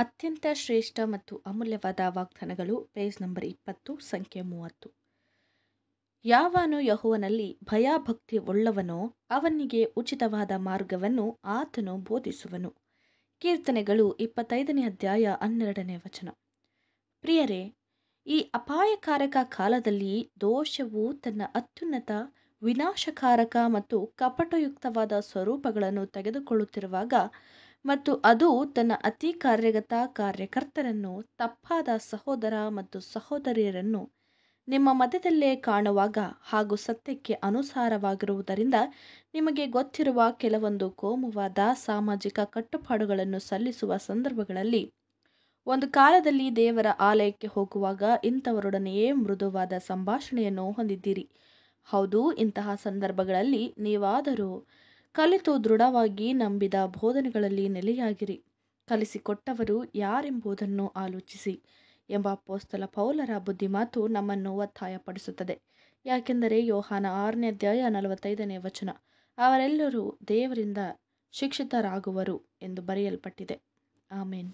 ಅತ್ಯಂತ ಶ್ರೇಷ್ಠ ಮತ್ತು ಅಮೂಲ್ಯವಾದ ವಾಗ್ದಾನಗಳು ಪೇಜ್ ನಂಬರ್ ಇಪ್ಪತ್ತು ಸಂಖ್ಯೆ ಮೂವತ್ತು ಯಾವನು ಯಹುವನಲ್ಲಿ ಭಯಭಕ್ತಿ ಉಳ್ಳವನೋ ಅವನಿಗೆ ಉಚಿತವಾದ ಮಾರ್ಗವನ್ನು ಆತನು ಬೋಧಿಸುವನು ಕೀರ್ತನೆಗಳು ಇಪ್ಪತ್ತೈದನೇ ಅಧ್ಯಾಯ ಹನ್ನೆರಡನೇ ವಚನ ಪ್ರಿಯರೇ ಈ ಅಪಾಯಕಾರಕ ಕಾಲದಲ್ಲಿ ದೋಷವು ತನ್ನ ಅತ್ಯುನ್ನತ ವಿನಾಶಕಾರಕ ಮತ್ತು ಕಪಟಯುಕ್ತವಾದ ಸ್ವರೂಪಗಳನ್ನು ತೆಗೆದುಕೊಳ್ಳುತ್ತಿರುವಾಗ ಮತ್ತು ಅದು ತನ್ನ ಅತಿ ಕಾರ್ಯಗತ ಕಾರ್ಯಕರ್ತರನ್ನು ತಪ್ಪಾದ ಸಹೋದರ ಮತ್ತು ಸಹೋದರಿಯರನ್ನು ನಿಮ್ಮ ಮಧ್ಯದಲ್ಲೇ ಕಾಣುವಾಗ ಹಾಗೂ ಸತ್ಯಕ್ಕೆ ಅನುಸಾರವಾಗಿರುವುದರಿಂದ ನಿಮಗೆ ಗೊತ್ತಿರುವ ಕೆಲವೊಂದು ಕೋಮುವಾದ ಸಾಮಾಜಿಕ ಕಟ್ಟುಪಾಡುಗಳನ್ನು ಸಲ್ಲಿಸುವ ಸಂದರ್ಭಗಳಲ್ಲಿ ಒಂದು ಕಾಲದಲ್ಲಿ ದೇವರ ಆಲಯಕ್ಕೆ ಹೋಗುವಾಗ ಇಂಥವರೊಡನೆಯೇ ಮೃದುವಾದ ಸಂಭಾಷಣೆಯನ್ನು ಹೊಂದಿದ್ದೀರಿ ಹೌದು ಇಂತಹ ಸಂದರ್ಭಗಳಲ್ಲಿ ನೀವಾದರೂ ಕಲಿತು ದೃಢವಾಗಿ ನಂಬಿದ ಬೋಧನೆಗಳಲ್ಲಿ ನೆಲೆಯಾಗಿರಿ ಕಲಿಸಿಕೊಟ್ಟವರು ಯಾರೆಂಬುದನ್ನು ಆಲೋಚಿಸಿ ಎಂಬ ಪೋಸ್ತಲ ಪೌಲರ ಬುದ್ಧಿಮಾತು ನಮ್ಮನ್ನು ಒತ್ತಾಯಪಡಿಸುತ್ತದೆ ಯಾಕೆಂದರೆ ಯೋಹಾನ ಆರನೇ ಅಧ್ಯಾಯ ನಲವತ್ತೈದನೇ ವಚನ ಅವರೆಲ್ಲರೂ ದೇವರಿಂದ ಶಿಕ್ಷಿತರಾಗುವರು ಎಂದು ಬರೆಯಲ್ಪಟ್ಟಿದೆ ಆಮೇನ್